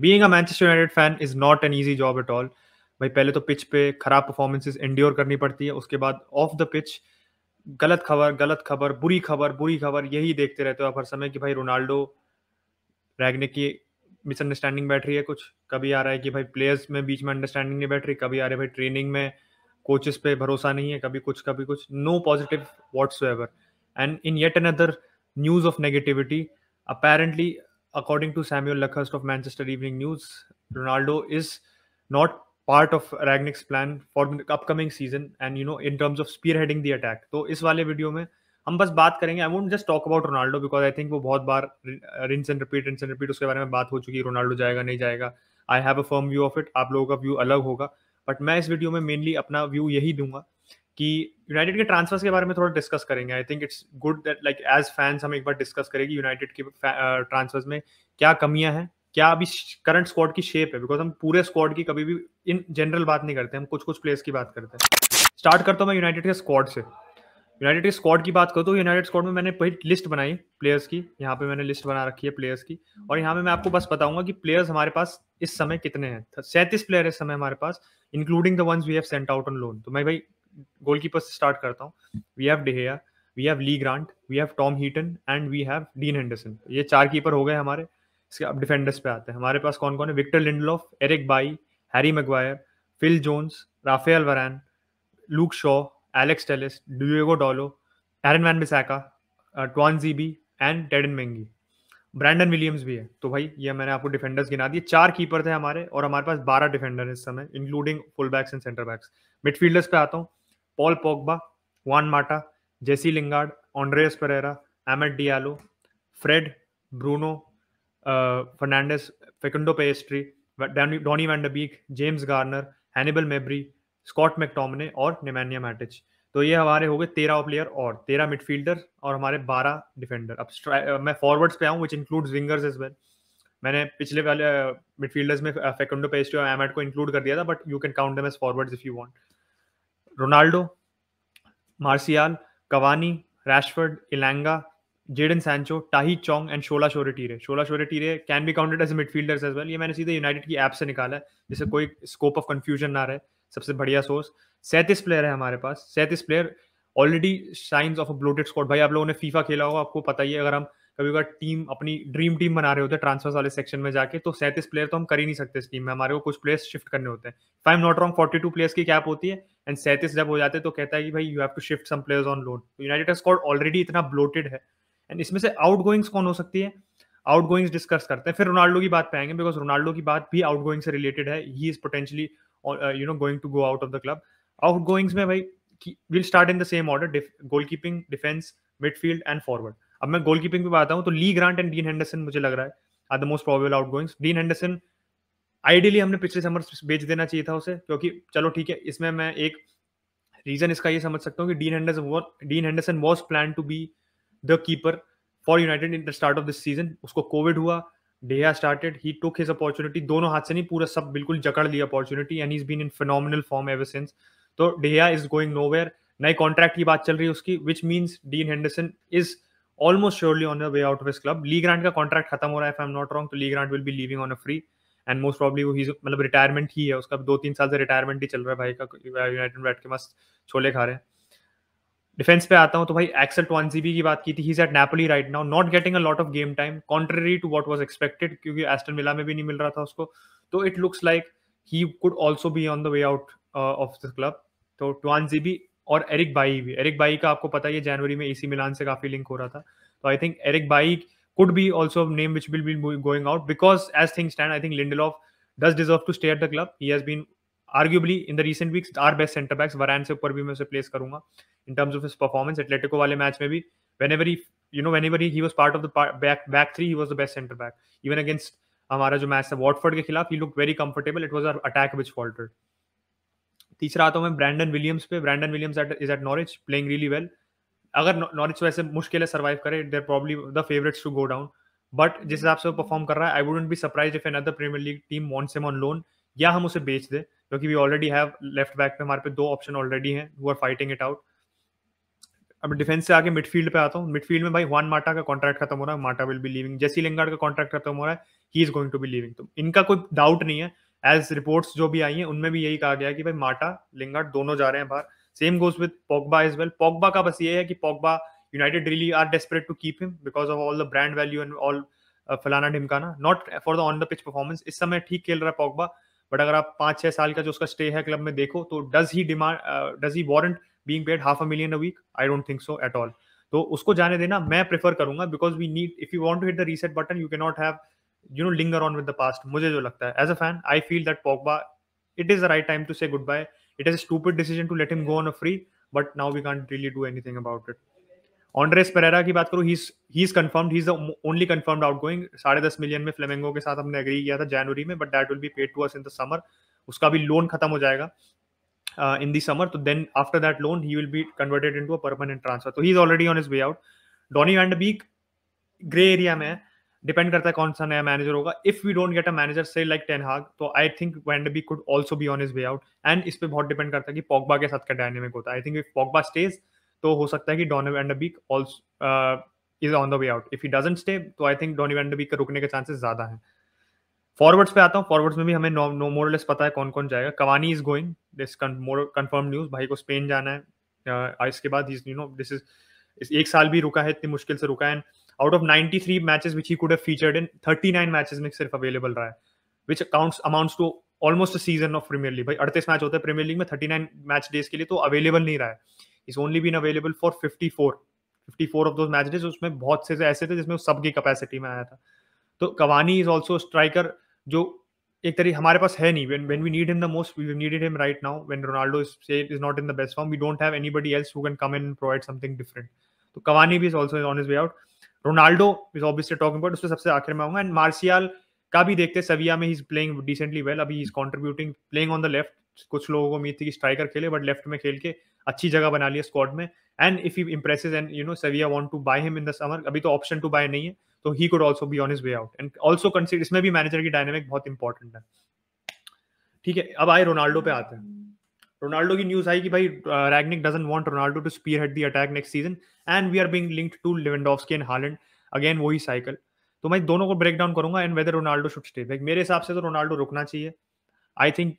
being a Manchester United fan is not an easy job at all भाई पहले तो pitch पे खराब परफॉर्मेंसेज इंड्योर करनी पड़ती है उसके बाद ऑफ द पिच गलत खबर गलत खबर बुरी खबर बुरी खबर यही देखते रहते हो आप हर समय कि भाई रोनाल्डो रैगने की मिसअंडरस्टैंडिंग बैठ रही है कुछ कभी आ रहा है कि भाई प्लेयर्स में बीच में अंडरस्टैंडिंग नहीं बैठ रही कभी आ रहे भाई ट्रेनिंग में कोचेस पे भरोसा नहीं है कभी कुछ कभी कुछ no positive whatsoever and in yet another news of negativity apparently according to Samuel Luckhurst of Manchester Evening News, Ronaldo is not part of Rangnick's plan for upcoming season and you know in terms of spearheading the attack तो इस वाले वीडियो में हम बस बात करेंगे I won't just talk about Ronaldo because I think वो बहुत बार rinse and repeat rinse and repeat उसके बारे में बात हो चुकी है रोनाल्डो जाएगा नहीं जाएगा I have a firm view of it आप लोगों का व्यू अलग होगा बट मैं इस वीडियो में मेनली अपना व्यू यही दूंगा कि यूनाइटेड के ट्रांसफर्स के बारे में थोड़ा डिस्कस करेंगे I think it's good that like as fans हम एक बार डिस्कस करेंगे यूनाइटेड के ट्रांसफर्स में क्या कमियां हैं क्या अभी करंट स्क्वाड की शेप है बिकॉज हम पूरे स्क्वाड की कभी भी इन जनरल बात नहीं करते हम कुछ कुछ प्लेयर्स की बात करते हैं स्टार्ट करता हूँ मैं यूनाइटेड के स्क्वाड से यूनाइटेड के स्क्वाड की बात करूँ तो यूनाइटेड स्क्वाड में मैंने पहली लिस्ट बनाई प्लेयर्स की यहाँ पे मैंने लिस्ट बना रखी है प्लेयर्स की और यहाँ पे मैं आपको बस बताऊंगा कि प्लेयर्स हमारे पास इस समय कितने हैं सैंतीस प्लेयर इस समय हमारे पास including the ones we have sent out on loan तो मैं भाई गोलकीपर से स्टार्ट करता हूँ we have De Gea we have Lee Grant we have Tom Heaton and we have Dean Henderson ये चार कीपर हो गए हमारे इसके अब डिफेंडर्स पे आते हैं हमारे पास कौन कौन है Victor Lindelof Eric Bailly Harry Maguire Phil Jones Raphael Varane Luke Shaw Alex Telles Diogo Dalot Aaron Wan Bissaka Tuanzebe and Teden Mengi Brandon Williams भी है तो भाई ये मैंने आपको डिफेंडर्स गिना दिए चार कीपर थे हमारे और हमारे पास बारह डिफेंडर इस समय including full backs and centre backs midfielders पे आता हूँ Paul Pogba Juan Mata Jesse Lingard Andreas Pereira Amad Diallo Fred Bruno Fernandes Facundo Pellistri Donny van de Beek James Garner Hannibal Mejbri Scott McTominay और Nemanja मैटिच तो ये हमारे हो गए तेरह प्लेयर और तेरह मिडफील्डर और हमारे बारह डिफेंडर अब मैं फॉरवर्ड्स पे आऊँ which include wingers as well मैंने पिछले वाले मिडफील्डर्स में पेस्ट्री और एमेट को इंक्लूड कर दिया था but you can count them as forwards if you want Ronaldo Martial Cavani Rashford Elanga Jadon Sancho Tahith Chong and Shola Shoretire Shola Shoretire can be counted as midfielders as well ये मैंने सीधे United की app से निकाला है जिससे कोई scope of confusion ना रहे सबसे बढ़िया सोर्स सैंतीस प्लेयर है हमारे पास सैंतीस player already signs of a bloated squad भाई आप लोगों ने फीफा खेला होगा आपको पता ही है अगर हम कभी कभार टीम अपनी ड्रीम टीम बना रहे होते हैं ट्रांसफर्स वाले सेक्शन में जाके तो सैंतीस प्लेयर तो हम कर ही नहीं सकते इस टीम में हमारे को कुछ प्लेयर्स शिफ्ट करने होते हैं if I am not wrong forty two players की कैप होती है एंड सैंतीस जब हो जाते तो कहता है कि भाई you have to shift some players on loan United squad already इतना ब्लोटेड है एंड इसमें से आउट गोइंग्स कौन हो सकती है आउट गोइंग्स डिस्कस करते हैं फिर रोनाल्डो की बात पाएंगे बिकॉज रोनाल्डो की बात भी आउट गोइंग से रिलेटेड है he is potentially you know going to go out of the club outgoings में भाई will start in the same order goalkeeping defence midfield and forward अब मैं goalkeeping बताता हूँ तो Lee Grant and Dean Henderson मुझे लग रहा है are the most probable outgoings Dean Henderson ideally हमने पिछले समर बेच देना चाहिए था उसे क्योंकि चलो ठीक है इसमें मैं एक रीजन इसका ये समझ सकता हूँ कि Dean Henderson Dean Henderson was plan to be the keeper for United in the start of this season उसको कोविड हुआ De Gea started he took his opportunity दोनों हाथ से नहीं पूरा सब बिल्कुल जकड़ लिया opportunity and is been in phenomenal form ever since तो De Gea is going nowhere नए कॉन्ट्रैक्ट की बात चल रही है उसकी which means Dean Henderson is almost surely on the way out of his club Lee Grant का contract खत्म हो रहा है आई एम नॉट रॉन्ग तो Lee Grant will be leaving on a free and most probably वो मतलब retirement ही है उसका दो तीन साल से रिटायरमेंट ही चल रहा है भाई का यूनाइटेड बैठ के मस्त छोले खा रहे हैं डिफेंस पे आता हूँ तो भाई एक्सल ट्वानजीबी की बात की थी he at Napoli right now not getting a lot of game time contrary to what was expected क्योंकि एस्टन मिला में भी नहीं मिल रहा था उसको तो it looks like he could also be on the way out of the club तो जीबी और एरिक बाई भी एरिक बाई का आपको पता ही है जनवरी में इसी मिलान से काफी लिंक हो रहा था तो I think Eric Bailly could be also name which will be going out because as thing stand I think Lindelof does deserve to stay at the club he has been arguably in the recent weeks our best centre backs Varane से ऊपर भी मैं उसे place करूंगा in terms of his performance Atletico वाले match में भी when every you know when every he was part of the back back three he was the best centre back even against हमारा जो मैच है Watford के खिलाफ he look very comfortable it was our attack which faulted तीसरा आता हूँ मैं Brandon Williams पे Brandon Williams is at Norwich playing really well अगर नॉरिच वैसे मुश्किल है सर्वाइव करे they're probably the favourites to go down but जिस हिसाब से वो परफॉर्म कर रहा है I wouldn't be surprised if other Premier League team wants him on loan या हम उसे बेच दे क्योंकि we already have left back पे हमारे पे दो ऑप्शन ऑलरेडी हैं वो आर फाइटिंग इट आउट अब डिफेंस से आगे मिडफील्ड पे आता हूँ मिडफील्ड में भाई वन माटा का कॉन्ट्रैक्ट खत्म हो रहा है Mata will be leaving Jesse Lingard का कॉन्ट्रैक्ट खत्म हो रहा है he is going to be leaving तो इनका कोई डाउट नहीं है एज रिपोर्ट्स जो भी आई हैं उनमें भी यही कहा गया कि भाई माटा लिंगार्ड दोनों जा रहे हैं बाहर same goes with Pogba as well Pogba का बस ये है कि Pogba United really are desperate to keep him because of all the brand value and all फलाना ढिमकाना not for the on the pitch performance इस समय ठीक खेल रहा है पॉगबा बट अगर आप पाँच छह साल का जो उसका स्टे है क्लब में देखो तो does he demand does he warrant being paid half a million a week I don't think so at all तो उसको जाने देना मैं प्रेफर करूंगा because we need if you want to hit the reset button you can not have you know linger on with the past मुझे जो लगता है as a fan I feel that that it is the right time to से good goodbye it is a stupid decision to let him go on a free but now we can't really do anything about it Andreas Pereira की बात करूँ he is confirmed he is the only out going साढ़े दस million में Flamengo के साथ हमने agree किया था जनवरी में but that will be paid to us in the summer उसका भी लोन खत्म हो जाएगा इन दी समर तो then after that loan he will be converted in to a permanent transfer तो he is already on his way out Donny and Beek grey area में है depend करता है कौन सा नया मैनेजर होगा if we don't get a manager say like Ten Hag तो I think van de Beek could also be on his way out and इस पर बहुत डिपेंड करता है कि पॉकबा के साथ का डायनेमिक होता है I think if Pogba stays तो हो सकता है कि Donny van de Beek is on the way out if he doesn't stay तो आई थिंक डोनी वेंडबी का रुकने के चांसेस ज्यादा हैं फॉरवर्ड्स पे आता हूँ फॉरवर्ड्स में भी हमें नो मोरलेस पता है कौन कौन जाएगा Cavani is going this confirm news भाई को स्पेन जाना है uh, इसके बाद यू नो दिस इज एक साल भी रुका है इतनी मुश्किल से रुका है and out of ninety three match which could featured in thirty nine matches में सिर्फ अवेलेबल रहा है which accounts amounts to almost season of Premier League भाई अड़तीस मैच होता है प्रीमियर लीग में थर्टी नाइन मैच डेज के लिए तो अवेलेबल नहीं रहा है is only been available for fifty four fifty four of दो मैच डेज उसमें बहुत से ऐसे थे जिसमें सबकी कैपेसिटी में आया था तो कवानी इज ऑल्सो स्ट्राइकर जो एक तरीके हमारे पास है नहीं when we need him the most we needed him right now when Ronaldo is is not in the best form we don't have body else who can come in provide something different तो Cavani भी is also on his way out Ronaldo is obviously talking about उस सबसे आखिर में आऊंगा and martial का भी देखते हैं सविया में he is playing decently well अभी is contributing playing on the left कुछ लोगों को उम्मीद थी कि स्ट्राइकर खेले बट लेफ्ट में खेल के अच्छी जगह बना लिया स्क्वाड में and if you impresses and you know Sevilla want to buy him in the summer अभी तो ऑप्शन टू बाय नहीं है तो he could also be on his way out and also consider इसमें भी मैनेजर की dynamic बहुत important है ठीक है अब आए रोनाल्डो पे आते हैं रोनाल्डो की न्यूज आई कि भाई Rangnick doesn't want Ronaldo to spearhead the attack next season and we are being linked to Lewandowski and Haaland again वही साइकिल तो मैं दोनों को ब्रेक डाउन करूंगा and whether Ronaldo should stay back मेरे हिसाब से तो रोनाल्डो रुकना चाहिए आई थिंक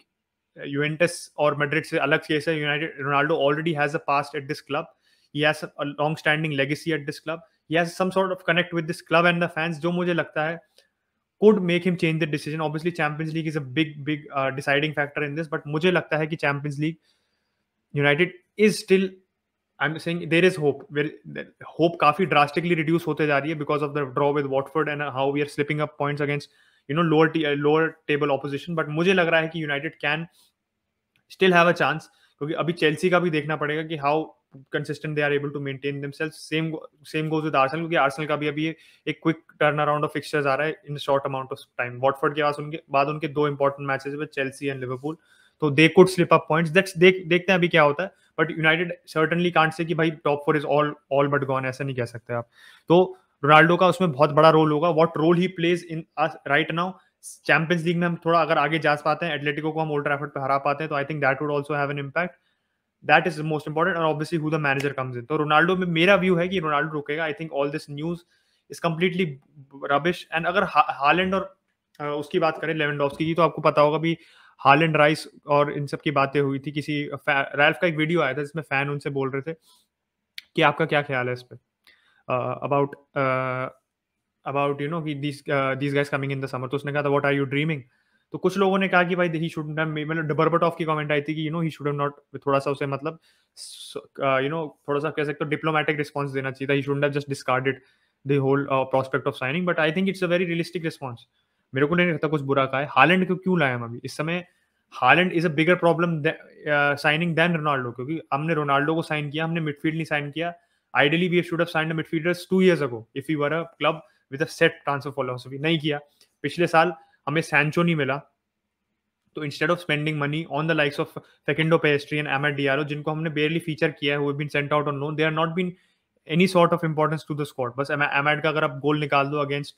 यूएंटस और मेड्रिड से अलग केस है United Ronaldo already has a past at this club he has a long standing legacy at this club he has some sort of connect with this club and the fans जो मुझे लगता है could make him change the decision obviously Champions League is a big big deciding factor in this but मुझे लगता है कि Champions League United is still I am saying there is hope hope काफी drastically reduce होते जा रही है because of the draw with Watford and how we are slipping up points against you know lower lower table opposition but मुझे लग रहा है कि United can still have a chance क्योंकि अभी चेल्सी का भी देखना पड़ेगा कि how consistent they are able to maintain themself same same goes with Arsenal क्योंकि आर्सेनल का भी अभी एक quick turn around of fixtures आ रहा है in short amount of time Watford के पास उनके बाद उनके दो important matches with Chelsea and Liverpool तो they could slip up points that's देखते हैं अभी क्या होता है but United certainly can't say कि भाई top four is all all but gone ऐसा नहीं कह सकते आप तो रोनाल्डो का उसमें बहुत बड़ा रोल होगा what role he plays in right now Champions League में हम थोड़ा अगर आगे जा पाते हैं एटलेटिको को हम ओल्ड ट्रैफर्ड पर हरा पाते हैं तो I think that would also have an impact that is most important और obviously who the manager comes in तो रोनाल्डो में मेरा व्यू है कि रोनाल्डो रुकेगा I think all this news is completely rubbish and अगर हालैंड और उसकी बात करें लेवेंडोस्की की तो आपको पता होगा भी हार्लैंड राइस और इन सब की बातें हुई थी किसी रैल्फ का एक वीडियो आया था जिसमें फैन उनसे बोल रहे थे कि आपका क्या ख्याल है इस पर अबाउट अबाउट यू नो कि this this guys coming in the summer तो उसने कहा था व्हाट आर यू ड्रीमिंग तो कुछ लोगों ने कहा कि भाई ही शुड मतलब डबरबट ऑफ की कमेंट आई थी कि you know he should not थोड़ा सा उसे मतलब यू नो थोड़ा सा कह सकते हो डिप्लोमेटिक रिस्पॉन्स देना चाहिए था he should have just discarded the whole prospect of signing but I think it's a very realistic response मेरे को नहीं लगता कुछ बुरा कहा है हालैंड को क्यों लाया हम अभी इस समय Haaland is a bigger problem signing then Ronaldo क्योंकि हमने रोनाल्डो को साइन किया हमने मिडफील्ड नहीं साइन किया ideally we should have signed midfielders two years ago if you were a club with a set transfer philosophy नहीं किया पिछले साल हमें सैंचो नहीं मिला तो instead of spending money on the likes of Facundo Pellistri and Amad Amad Diallo जिनको हमने बेयरली फीचर किया है been sent out on loan they are not been any sort of importance to the squad बस M Amad का अगर आप गोल निकाल दो against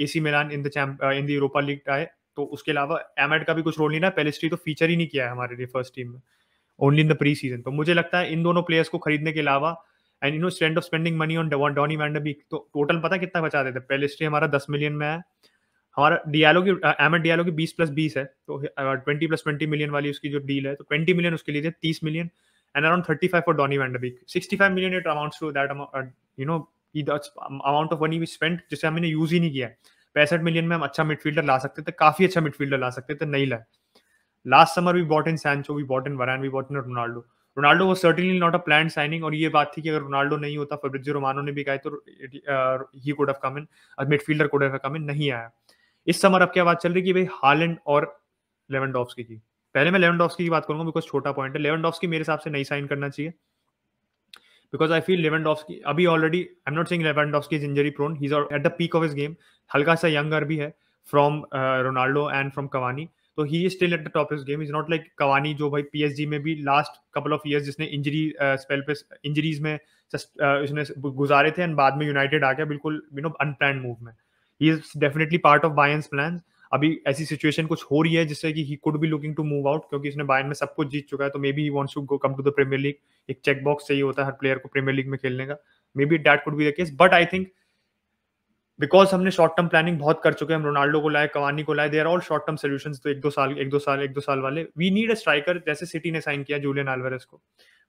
AC Milan in the in the Europa League आए तो उसके अलावा एमेड का भी कुछ रोल नहीं रहा पेलेस्ट्री तो फीचर ही नहीं किया है हमारे लिए फर्स्ट टीम में only in the pre season तो मुझे लगता है इन दोनों प्लेयर्स को खरीदने के अलावा and you know stand off spending money on Donny van de Beek तो टोटल पता कितना बचा देते पेलेस्ट्री हमारा दस मिलियन में है हमारा डियालो की एड डियालो की बीस प्लस बीस है तो ट्वेंटी प्लस ट्वेंटी मिलियन वाली उसकी जो डील है तो ट्वेंटी मिलियन उसके लिए थे तीस million and around thirty five for Donny van de Beek sixty five million it amounts to that you know amount of money we spend जिसे हमने यूज ही नहीं किया पैंसठ मिलियन में हम अच्छा मिडफील्डर ला सकते थे काफी अच्छा मिडफील्डर ला सकते थे नहीं लाए last summer we bought in Sancho we bought in Varane we bought in Ronaldo Ronaldo वो certainly not a plan signing और ये बात थी कि अगर रोनाल्डो नहीं होता फेब्रिजो रोमानो ने भी कहा तो he could've come in midfielder could've come in नहीं आया इस समर अब क्या बात चल रही कि भाई हालैंड और लेवेंडोफ्सकी की पहले मैं लेवेंडोफ्सकी की बात करूंगा बिकॉज छोटा पॉइंट है लेवेंडोफ्सकी मेरे हिसाब से नहीं साइन करना चाहिए बिकॉज आई feel Lewandowski अभी am not not saying Lewandowski is injury prone he's at the peak of his game हल्का सा यंगर भी है from Ronaldo and from Cavani तो he is still at the top of game is not like Cavani जो भाई PSG में भी last couple of years जिसने इंजरी स्पेल uh, पे इंजरीज में uh, उसने गुजारे थे एंड बाद में यूनाइटेड आ गया बिल्कुल यू नो अनप्लान मूव में he is definitely part of Bayern's plan अभी ऐसी सिचुएशन कुछ हो रही है जिससे कि he could be looking to move out क्योंकि इसने बायन में सब कुछ जीत चुका है तो maybe he wants to go come to the Premier League एक चेक बॉक्स चाहिए होता है हर प्लेयर को प्रीमियर लीग में खेलने का maybe that could be the case but I think because हमने शॉर्ट टर्म प्लानिंग बहुत कर चुके हैं हम रोनाल्डो को लाए कवानी को लाए they are all short term solution तो एक दो साल एक दो साल एक दो साल वाले वी नीड अ स्ट्राइकर जैसे सिटी ने साइन किया जूलियन एलवेरेस को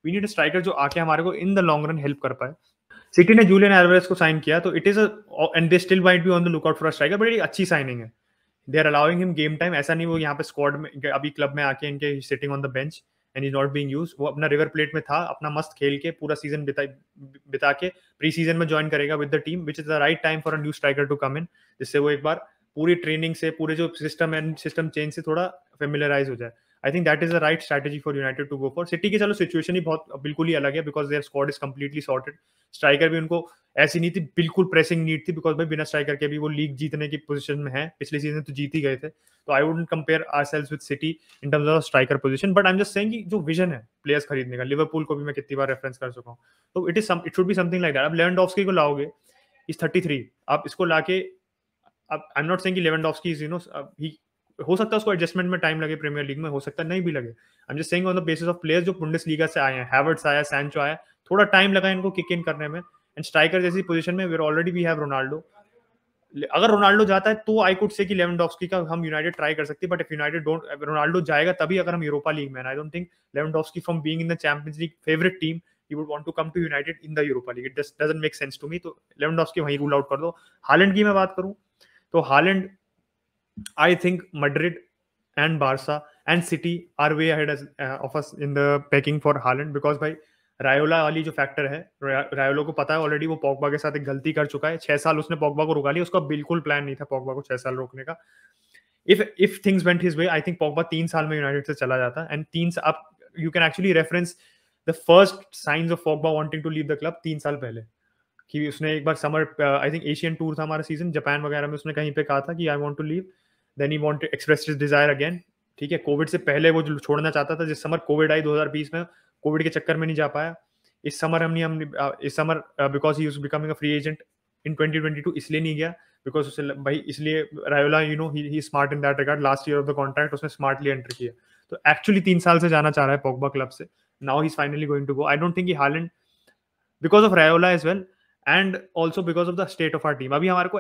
वी नीड अ स्ट्राइकर जो आके हमारे को in the long run help कर पाए सिटी ने जूलियन एलवेरेस को साइन किया तो it is and they still might be on the lookout for striker but एक अच्छी साइनिंग है they are allowing him game time ऐसा नहीं वो यहाँ पे स्क्वाड में अभी क्लब में आके इनके sitting on the bench and is not being use वो अपना रिवर प्लेट में था अपना मस्त खेल के पूरा सीजन बिता बिता के प्री सीजन में ज्वाइन करेगा with the team which is the right time for a new striker to come in जिससे वो एक बार पूरी ट्रेनिंग से पूरे जो सिस्टम एंड सिस्टम चेंज से थोड़ा फेमिलराइज हो जाए I think that is the right strategy for United to go for City की चलो सिचुएशन ही बहुत बिल्कुल ही अलग है because their squad is completely sorted striker भी उनको ऐसी नहीं थी बिल्कुल प्रेसिंग नीड थी बिकॉज भाई बिना स्ट्राइकर के भी वो लीग जीतने की पोजीशन में है पिछले सीजन तो जीत ही गए थे तो I wouldn't compare ourselves with City in terms of striker position but I am just saying कि जो विजन है प्लेयर्स खरीदने का लिवरपूल को भी मैं कितनी बार रेफरेंस कर चुका हूँ तो इट इज इट शुड भी समथिंग लाइक दैट आप डॉफ्स को लाओगे इज थर्टी थ्री आप इसको के अब आई एम नॉट सेइंग कि लेवेंडोव्स्की इज यू नो ही हो सकता है उसको एडजस्टमेंट में टाइम लगे प्रीमियर लीग में हो सकता है नहीं भी लगे I am just saying on the basis of players जो पुंडिस लीगा से आए हैं हैवर्ट्स आया सैंचो आया थोड़ा टाइम लगा इनको किक इन करने में एंड स्ट्राइकर जैसी पोजीशन में where already we have Ronaldo अगर रोनाल्डो जाता है तो आई कुड से कि डॉफ्सकी का हम यूनाइटेड ट्राई कर सकते हैं but if United don't Ronaldo जाएगा तभी अगर हम यूरोपा लीग में I don't think Lewandowski from being in the Champions League favourite team you would want to come to United in the Europa League it doesn't make sense to me तो लेवन डॉफ्सकी वहीं rule out कर दो Holland की मैं बात करूँ तो Haaland I think Madrid and Barca and City are way ahead as, uh, in the pecking for pecking because भाई रायोला वाली जो फैक्टर है रायोला को पता है ऑलरेडी वो पॉकबा के साथ एक गलती कर चुका है छह साल उसने पॉकबा को रोका लिया उसका बिल्कुल प्लान नहीं था पॉकबा को छह साल रोकने का if if things went his way I think Pogba तीन साल में यूनाइटेड से चला जाता एंड तीन आप you can actually reference the first signs of Pogba wanting to leave the club तीन साल पहले कि उसने एक बार summer I think Asian tour था हमारा सीजन जापान वगैरह में उसने कहीं पे कहा था कि I want to leave then he want express his desire again ठीक है कोविड से पहले वो जो छोड़ना चाहता था जिस समर कोविड आई 2020 में कोविड के चक्कर में नहीं जा पाया इस समर हमने हम इस summer because he becoming a free agent in 2022 इसलिए नहीं गया बिकॉज उसे भाई इसलिए Raiola you know he smart in that regard last year of the contract उसने स्मार्टली एंटर किया तो एक्चुअली तीन साल से जाना चाह रहा है पोगबा क्लब से now he finally going to go I don't think he Haaland because of Raiola as well and also because of the state of our team अभी हमारे को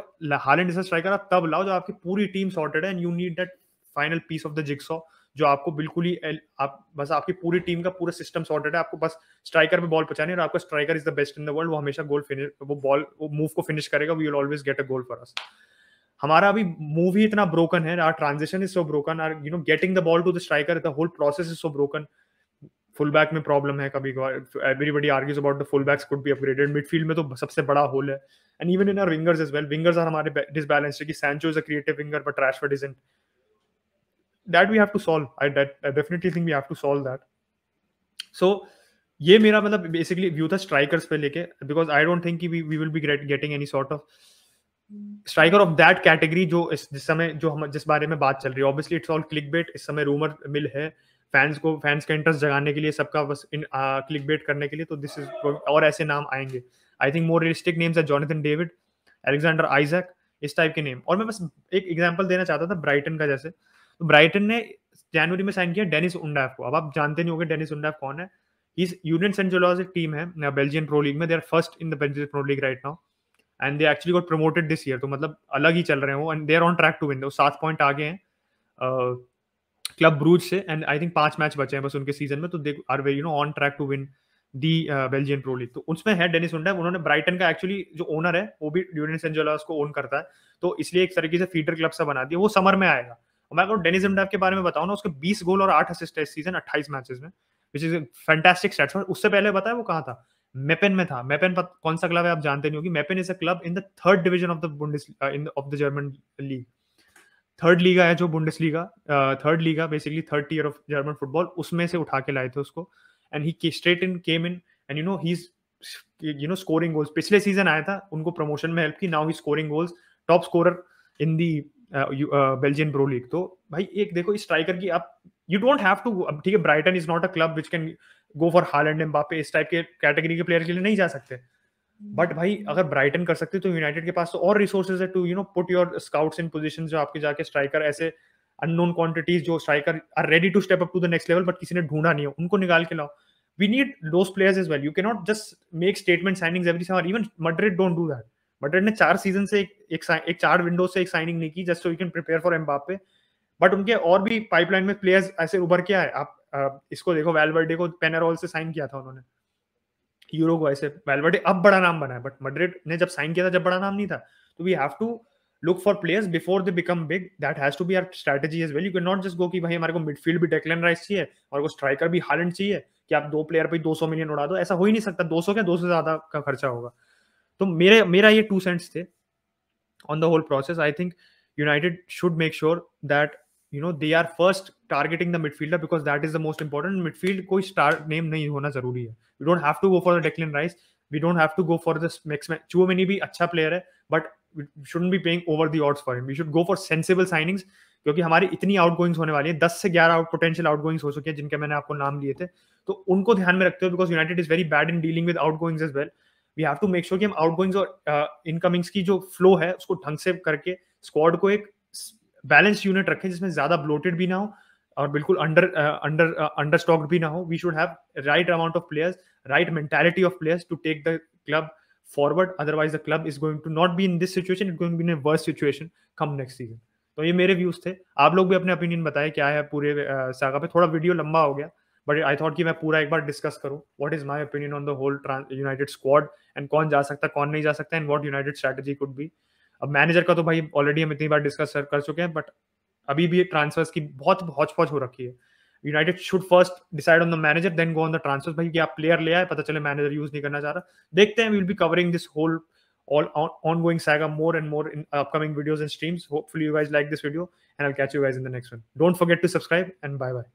हालैंड जैसा स्ट्राइकर आप तब लाओ जब आपकी पूरी टीम सॉर्टेड है and you need that final piece of the jigsaw जो आपको बिल्कुल ही आप बस आपकी पूरी टीम का पूरा सिस्टम सॉर्टेड है आपको बस स्ट्राइकर पे बॉल पहुंचानी और आपका striker is the best in the world वो हमेशा गोल फिनिश वो बॉल वो मूव को फिनिश करेगा we will always get a goal for us हमारा अभी मूव ही इतना ब्रोकन है our transition is so broken our you know getting the ball to the striker the whole process is so broken full back में problem है कभी everybody argues about the full backs could be upgraded midfield में तो सबसे बड़ा hole है and even in our wingers as well wingers are हमारे disbalanced है कि Sancho is a creative winger but is in that we have to solve I that I definitely think we have to solve that so ये मेरा मतलब basically view था strikers पे लेके because I don't think we will be getting any sort of striker of that category जो इस जिस समय जो हम जिस बारे में बात चल रही है obviously it's all clickbait इस समय रूमर मिल है फैंस को फैंस का इंटरेस्ट जगाने के लिए सबका बस इन क्लिक बेट करने के लिए तो दिस इज और ऐसे नाम आएंगे I think more realistic names है जॉनिथन डेविड एलेक्जेंडर आइजैक इस टाइप के नेम और मैं बस एक एग्जाम्पल देना चाहता था ब्राइटन का जैसे तो ब्राइटन ने जनवरी में साइन किया डेनिस उन्डाफ को अब आप जानते नहीं होंगे डेनिस उन्डाफ कौन है इस यूनियन सेंट टीम है बेल्जियन प्रो लीग में they are first in the Belgian Pro League right now and they actually got promoted this year तो मतलब अलग ही चल रहे हैं वो and they are on track to win दो सात पॉइंट आगे हैं क्लब ब्रूज से एंड आई थिंक पांच मैच बचे हैं बस उनके सीजन में तो they are way you know on track to win the Belgian Pro League तो उसमें है डेनिस उन्डा उन्होंने ब्राइटन का एक्चुअली जो ओनर है वो भी डेनिस एंजेलास को ओन करता है तो इसलिए एक तरीके से फीडर क्लब सा बना दिया वो समर में आएगा और मैं अगर डेनिस उन्डा के बारे में बताऊँ ना उसके बीस गोल और आठ असिस्ट है इस सीजन अट्ठाईस मैचेस में विच इज फैंटेस्टिक स्टैट्स उससे पहले बताया वो कहाँ था मेपेन में था मेपेन कौन सा क्लब है आप जानते नहीं होगी Meppen is a club in the third division of the of the German league third Liga है जो Bundesliga third Liga basically third tier of German football उसमें से उठा के लाए थे उसको and he straight in came in and you know he you know scoring goals पिछले सीजन आया था उनको प्रमोशन में हेल्प की now he scoring goals top scorer in the Belgian Pro League तो भाई एक देखो इस स्ट्राइकर की आप यू डोंट हैव टू अब ठीक है Brighton is not a club which can go for Haaland and इस टाइप के कैटेगरी के प्लेयर के लिए नहीं जा सकते बट भाई अगर ब्राइटन कर सकते तो यूनाइटेड के पास तो और रिसोर्सेज है to you know put your scouts in position जो आपके जाके स्ट्राइकर ऐसे अननोन क्वांटिटीज जो striker are ready to step up to the next level but किसी ने ढूंढा नहीं है उनको निकाल के लाओ we need loss players as well you can not just make statement signings every summer even Madrid don't do that Madrid ने चार सीजन से एक एक, एक चार विंडो से एक साइनिंग नहीं की just so you can prepare for Mbappe but उनके और भी पाइपलाइन में प्लेयर्स ऐसे उभर के आए आप इसको देखो वेलवर्डे को पेनारोल से साइन किया था उन्होंने यूरोग्वाई से वेलवर्डे अब बड़ा नाम बना है बट मड्रिड ने जब साइन किया था जब बड़ा नाम नहीं था तो we have to look for players before they become big that has to be our strategy as well you can not just go कि भाई हमारे को मिडफील्ड भी डेक्लन राइस चाहिए और वो स्ट्राइकर भी हालैंड चाहिए कि आप दो प्लेयर पे 200 मिलियन उड़ा दो ऐसा हो ही नहीं सकता 200 क्या दो से ज्यादा का खर्चा होगा तो मेरे मेरा ये टू सेंट्स थे on the whole process I think United should make sure that you know they are first targeting the midfielder because that is the most important midfield कोई स्टार नेम नहीं होना जरूरी है you don't have to go for the Declan Rice we don't have to go for this max many भी अच्छा player है but shouldn't be paying over the odds for इम we should go for sensible signings क्योंकि हमारी इतनी out goings होने वाली है दस से ग्यारह आउट पोटेंशियल आउट गोइंग्स हो चुके हैं जिनके मैंने आपको नाम लिए थे तो उनको ध्यान में रखते हो because United is very bad in dealing with outgoings as well we have to make sure कि हम आउट गोइंग्स और इनकमिंग्स uh, की जो फ्लो है उसको ढंग से करके स्क्वाड को एक बैलेंस यूनिट रखें जिसमें ज्यादा ब्लोटेड भी ना हो और बिल्कुल अंडर अंडर अंडर स्टॉक भी ना हो we should have right amount of players right mentality of players to take the club forward otherwise the club is going to not be in this situation it going be in worst situation come next season तो ये मेरे views थे आप लोग भी अपने opinion बताए क्या है पूरे सागा uh, पे थोड़ा वीडियो लंबा हो गया बट आई थॉट कि मैं पूरा एक बार डिस्कस करूँ what is my opinion on the whole United squad and कौन जा सकता कौन नहीं जा सकता and what United strategy could भी अब मैनेजर का तो भाई ऑलरेडी हम इतनी बार डिस्कस कर चुके हैं बट अभी भी ट्रांसफर्स की बहुत हॉचपॉच हो रखी है United should first decide on the manager then go on the transfers भाई कि आप प्लेयर ले आए पता चले मैनेजर यूज नहीं करना चाह रहा देखते हैं will be covering this whole all on going saga more and more in upcoming videos and streams hopefully you guys like this video and I catch you guys in the next one don't forget to subscribe and bye bye